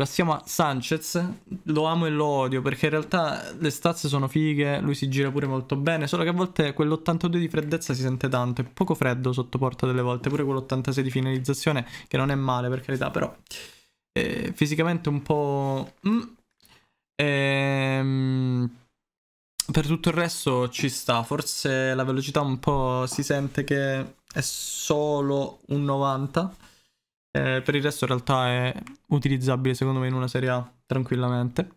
Passiamo a Sanchez, lo amo e lo odio perché in realtà le stazze sono fighe, lui si gira pure molto bene, solo che a volte quell'82 di freddezza si sente tanto, è poco freddo sotto porta delle volte, pure quell'86 di finalizzazione che non è male per carità, però eh, fisicamente un po'... Mm. Ehm per tutto il resto ci sta, forse la velocità un po' si sente che è solo un 90 eh, per il resto in realtà è utilizzabile secondo me in una serie A tranquillamente.